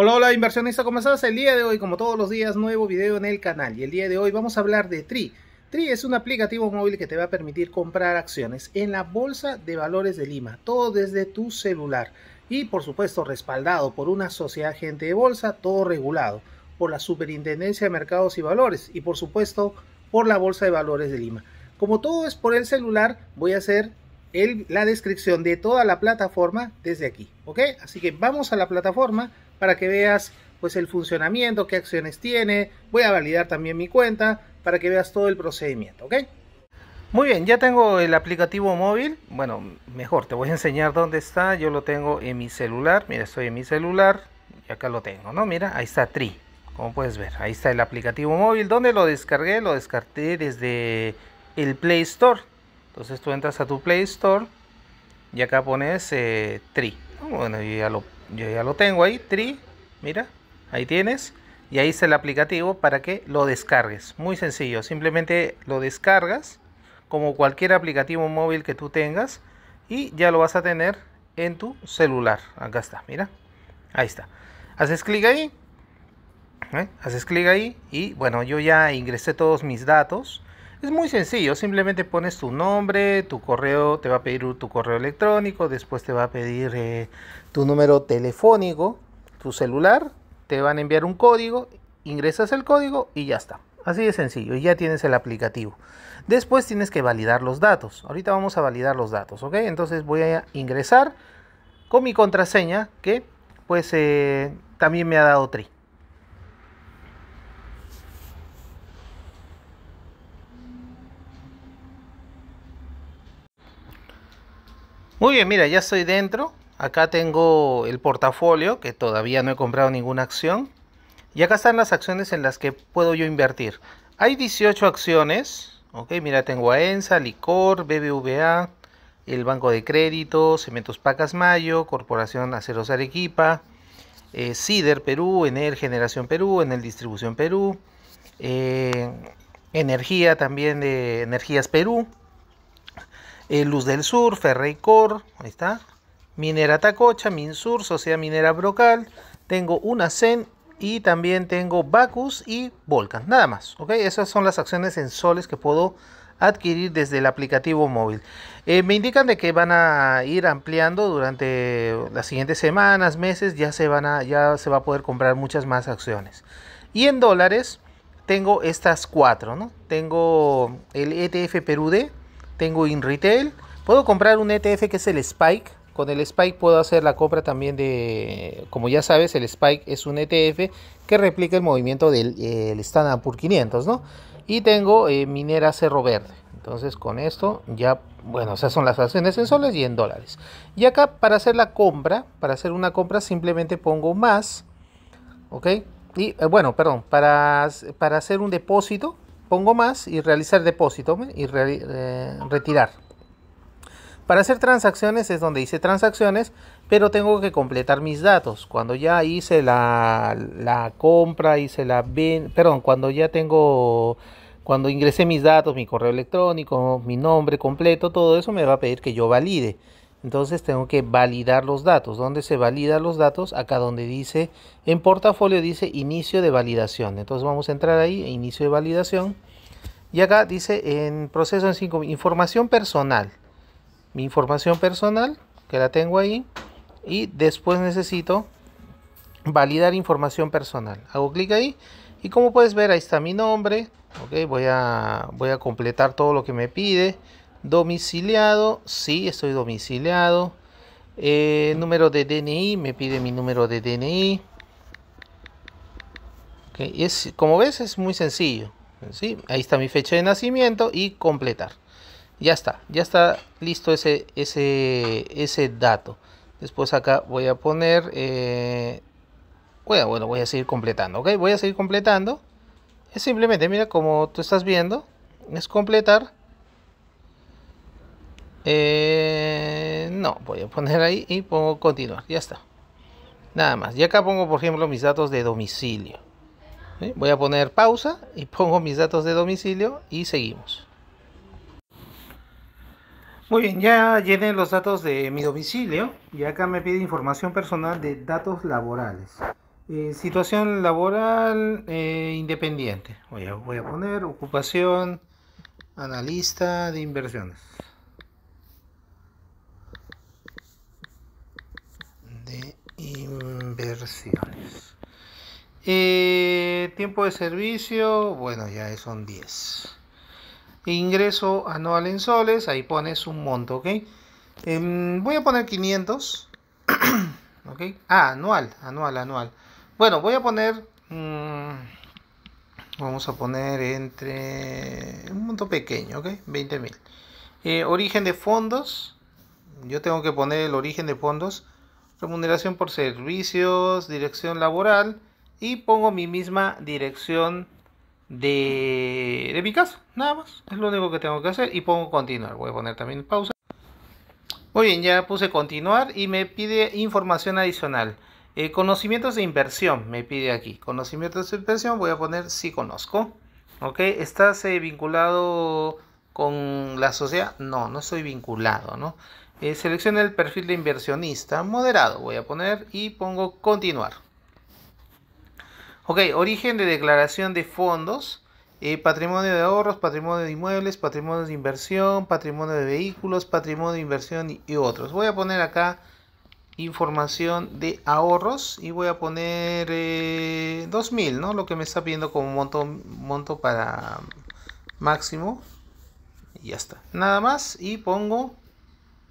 Hola, hola inversionista, ¿cómo estás? El día de hoy, como todos los días, nuevo video en el canal. Y el día de hoy vamos a hablar de TRI. TRI es un aplicativo móvil que te va a permitir comprar acciones en la Bolsa de Valores de Lima, todo desde tu celular. Y por supuesto respaldado por una sociedad gente de bolsa, todo regulado por la Superintendencia de Mercados y Valores y por supuesto por la Bolsa de Valores de Lima. Como todo es por el celular, voy a hacer la descripción de toda la plataforma desde aquí, ¿ok? Así que vamos a la plataforma para que veas pues el funcionamiento, qué acciones tiene. Voy a validar también mi cuenta para que veas todo el procedimiento, ¿ok? Muy bien, ya tengo el aplicativo móvil. Bueno, mejor, te voy a enseñar dónde está. Yo lo tengo en mi celular. Mira, estoy en mi celular y acá lo tengo, ¿no? Mira, ahí está Tri. Como puedes ver, ahí está el aplicativo móvil. ¿Dónde lo descargué? Lo descarté desde el Play Store. Entonces tú entras a tu Play Store y acá pones eh, Tri. Bueno, y ya lo yo ya lo tengo ahí, Tri, mira, ahí tienes. Y ahí está el aplicativo para que lo descargues. Muy sencillo, simplemente lo descargas como cualquier aplicativo móvil que tú tengas y ya lo vas a tener en tu celular. Acá está, mira. Ahí está. Haces clic ahí. ¿eh? Haces clic ahí y bueno, yo ya ingresé todos mis datos. Es muy sencillo, simplemente pones tu nombre, tu correo, te va a pedir tu correo electrónico, después te va a pedir eh, tu número telefónico, tu celular, te van a enviar un código, ingresas el código y ya está. Así de sencillo, y ya tienes el aplicativo. Después tienes que validar los datos. Ahorita vamos a validar los datos, ¿ok? Entonces voy a ingresar con mi contraseña que pues eh, también me ha dado Tri. Muy bien, mira, ya estoy dentro. Acá tengo el portafolio, que todavía no he comprado ninguna acción. Y acá están las acciones en las que puedo yo invertir. Hay 18 acciones. Ok, mira, tengo Ensa, Licor, BBVA, el Banco de Crédito, Cementos Pacas Mayo, Corporación Aceros Arequipa, eh, CIDER Perú, Ener Generación Perú, Enel Distribución Perú, eh, Energía también de Energías Perú, eh, Luz del Sur, Core, ahí está, Minera Tacocha, Minsur, Sociedad Minera Brocal, tengo una Cen y también tengo Bacus y Volcan, nada más, ¿ok? Esas son las acciones en soles que puedo adquirir desde el aplicativo móvil. Eh, me indican de que van a ir ampliando durante las siguientes semanas, meses, ya se, van a, ya se va a poder comprar muchas más acciones. Y en dólares tengo estas cuatro, ¿no? Tengo el ETF Perú D, tengo in retail, puedo comprar un ETF que es el Spike. Con el Spike puedo hacer la compra también de, como ya sabes, el Spike es un ETF que replica el movimiento del Standard por 500, ¿no? Y tengo eh, Minera Cerro Verde. Entonces con esto ya, bueno, o esas son las acciones en soles y en dólares. Y acá para hacer la compra, para hacer una compra simplemente pongo más, ¿ok? Y eh, bueno, perdón, para, para hacer un depósito pongo más y realizar depósito y eh, retirar. Para hacer transacciones es donde hice transacciones, pero tengo que completar mis datos. Cuando ya hice la, la compra, hice la venta, perdón, cuando ya tengo, cuando ingresé mis datos, mi correo electrónico, mi nombre completo, todo eso me va a pedir que yo valide. Entonces tengo que validar los datos. ¿Dónde se valida los datos? Acá donde dice, en portafolio dice inicio de validación. Entonces vamos a entrar ahí, e inicio de validación. Y acá dice en proceso en 5, información personal. Mi información personal, que la tengo ahí. Y después necesito validar información personal. Hago clic ahí. Y como puedes ver, ahí está mi nombre. Okay, voy, a, voy a completar todo lo que me pide. Domiciliado, sí, estoy domiciliado. Eh, número de DNI, me pide mi número de DNI. es, como ves, es muy sencillo. Ahí está mi fecha de nacimiento y completar. Ya está, ya está listo ese, ese, ese dato. Después acá voy a poner... Eh, bueno, voy a seguir completando, ¿ok? Voy a seguir completando. Es simplemente, mira, como tú estás viendo, es completar eh, no, voy a poner ahí y pongo continuar. Ya está. Nada más. Y acá pongo, por ejemplo, mis datos de domicilio. Voy a poner pausa y pongo mis datos de domicilio y seguimos. Muy bien, ya llené los datos de mi domicilio y acá me pide información personal de datos laborales. Eh, situación laboral eh, independiente. Voy a, voy a poner ocupación analista de inversiones. Eh, tiempo de servicio, bueno, ya son 10. Ingreso anual en soles, ahí pones un monto, ¿ok? Em, voy a poner 500, ¿ok? Ah, anual, anual, anual. Bueno, voy a poner... Mm, vamos a poner entre... Un monto pequeño, ¿ok? 20 mil. Eh, origen de fondos. Yo tengo que poner el origen de fondos remuneración por servicios, dirección laboral y pongo mi misma dirección de, mi caso. Nada más, es lo único que tengo que hacer y pongo continuar. Voy a poner también pausa. Muy bien, ya puse continuar y me pide información adicional. Eh, conocimientos de inversión me pide aquí. Conocimientos de inversión voy a poner si conozco. ¿Ok? ¿Estás eh, vinculado con la sociedad? No, no estoy vinculado, ¿no? Eh, el perfil de inversionista moderado, voy a poner y pongo continuar. Ok, origen de declaración de fondos, eh, patrimonio de ahorros, patrimonio de inmuebles, patrimonio de inversión, patrimonio de vehículos, patrimonio de inversión y, otros. Voy a poner acá información de ahorros y voy a poner 2000, eh, ¿no? Lo que me está pidiendo como monto, monto para máximo. Y ya está. Nada más y pongo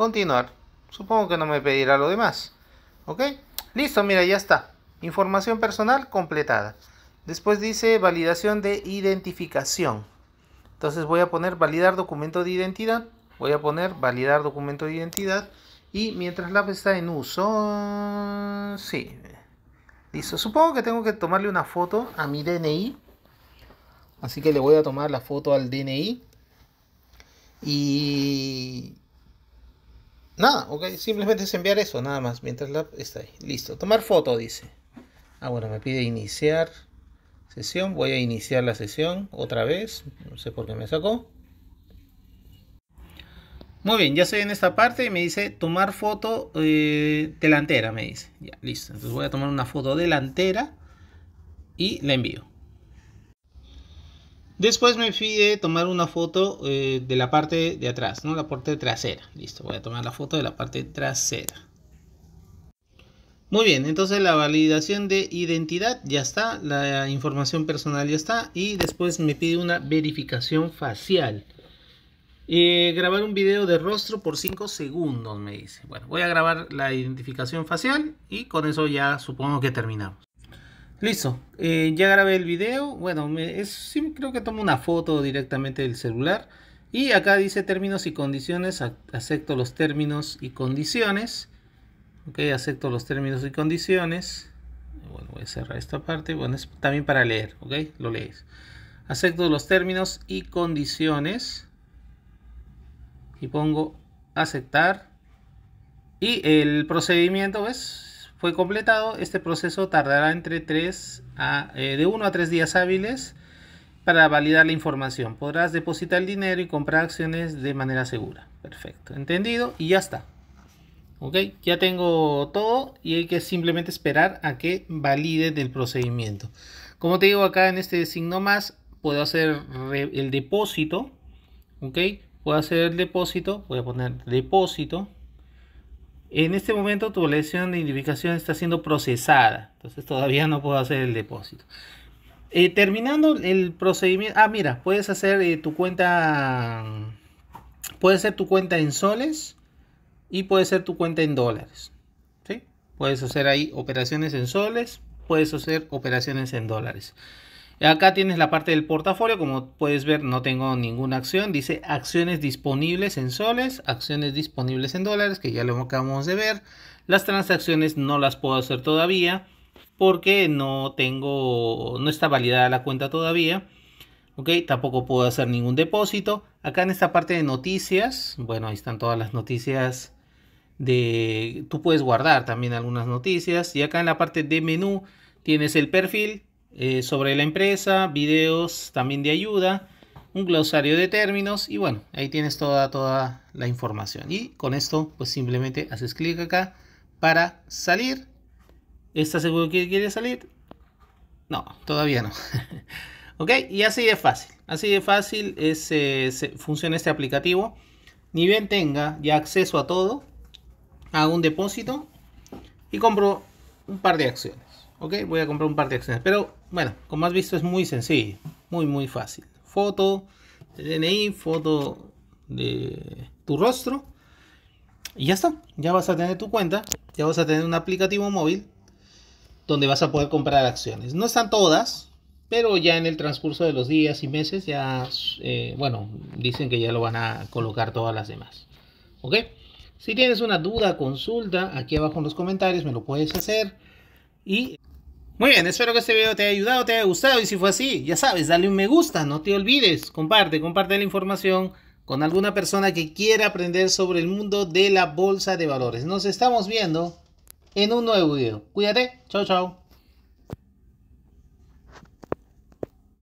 Continuar. Supongo que no me pedirá lo demás. ¿Ok? Listo, mira, ya está. Información personal completada. Después dice validación de identificación. Entonces voy a poner validar documento de identidad. Voy a poner validar documento de identidad. Y mientras la está en uso... Sí. Listo. Supongo que tengo que tomarle una foto a mi DNI. Así que le voy a tomar la foto al DNI. Y Nada, ok, simplemente es enviar eso, nada más, mientras la está ahí. Listo, tomar foto, dice. Ah, bueno, me pide iniciar sesión, voy a iniciar la sesión otra vez, no sé por qué me sacó. Muy bien, ya estoy en esta parte y me dice tomar foto eh, delantera, me dice. Ya, listo. Entonces voy a tomar una foto delantera y la envío. Después me pide tomar una foto eh, de la parte de atrás, ¿no? La parte trasera. Listo, voy a tomar la foto de la parte trasera. Muy bien, entonces la validación de identidad ya está, la información personal ya está y después me pide una verificación facial. Eh, grabar un video de rostro por 5 segundos me dice. Bueno, voy a grabar la identificación facial y con eso ya supongo que terminamos. Listo, eh, ya grabé el video. Bueno, creo que tomo una foto directamente del celular. Y acá dice términos y condiciones. acepto los términos y condiciones. Ok, acepto los términos y condiciones. Bueno, voy a cerrar esta parte. Bueno, es también para leer. Ok, lo lees. Acepto los términos y condiciones. Y pongo aceptar. Y el procedimiento, ¿ves? fue completado, este proceso tardará entre 3 a, eh, de 1 a 3 días hábiles para validar la información. Podrás depositar el dinero y comprar acciones de manera segura. Perfecto, entendido y ya está. Ok, ya tengo todo y hay que simplemente esperar a que valide del procedimiento. Como te digo acá en este signo más, puedo hacer el depósito. Ok, puedo hacer el depósito, voy a poner depósito. En este momento tu lesión de identificación está siendo procesada, entonces todavía no puedo hacer el depósito. Eh, terminando el procedimiento, ah mira, puedes hacer eh, tu cuenta, puedes hacer tu cuenta en soles y puedes hacer tu cuenta en dólares. Puedes hacer ahí operaciones en soles, puedes hacer operaciones en dólares. Acá tienes la parte del portafolio, como puedes ver no tengo ninguna acción, dice acciones disponibles en soles, acciones disponibles en dólares, que ya lo acabamos de ver. Las transacciones no las puedo hacer todavía porque no tengo, no está validada la cuenta todavía. Ok, tampoco puedo hacer ningún depósito. Acá en esta parte de noticias, bueno, ahí están todas las noticias de... Tú puedes guardar también algunas noticias. Y acá en la parte de menú tienes el perfil, eh, sobre la empresa, videos también de ayuda, un glosario de términos y bueno, ahí tienes toda, toda la información. Y con esto pues simplemente haces clic acá para salir. ¿Estás seguro que quiere salir? No, todavía no. ok, y así de fácil. Así de fácil eh, funciona este aplicativo. Ni bien tenga ya acceso a todo, hago un depósito y compro un par de acciones. Ok, voy a comprar un par de acciones. Pero bueno, como has visto es muy sencillo, muy muy fácil. Foto de DNI, foto de tu rostro y ya está. Ya vas a tener tu cuenta, ya vas a tener un aplicativo móvil donde vas a poder comprar acciones. No están todas, pero ya en el transcurso de los días y meses ya, eh, bueno, dicen que ya lo van a colocar todas las demás. ¿Ok? Si tienes una duda, consulta, aquí abajo en los comentarios me lo puedes hacer. Y muy bien, espero que este video te haya ayudado, te haya gustado y si fue así, ya sabes, dale un me gusta, no te olvides, comparte, comparte la información con alguna persona que quiera aprender sobre el mundo de la bolsa de valores. Nos estamos viendo en un nuevo video. Cuídate, chao chao.